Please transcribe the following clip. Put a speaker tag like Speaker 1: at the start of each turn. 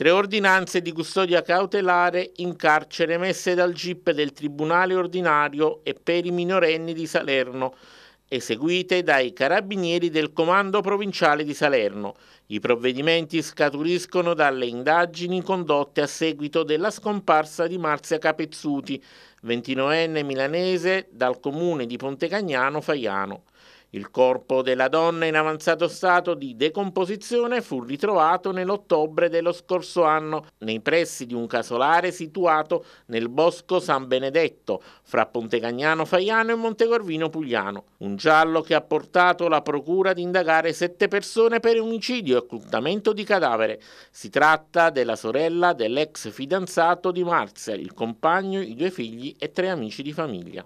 Speaker 1: Tre ordinanze di custodia cautelare in carcere emesse dal GIP del Tribunale Ordinario e per i minorenni di Salerno, eseguite dai carabinieri del Comando Provinciale di Salerno. I provvedimenti scaturiscono dalle indagini condotte a seguito della scomparsa di Marzia Capezzuti, 29enne milanese dal comune di Pontecagnano Faiano. Il corpo della donna in avanzato stato di decomposizione fu ritrovato nell'ottobre dello scorso anno nei pressi di un casolare situato nel bosco San Benedetto, fra Pontecagnano Faiano e Montegorvino Pugliano. Un giallo che ha portato la procura ad indagare sette persone per omicidio e occultamento di cadavere. Si tratta della sorella dell'ex fidanzato di Marzia, il compagno, i due figli e tre amici di famiglia.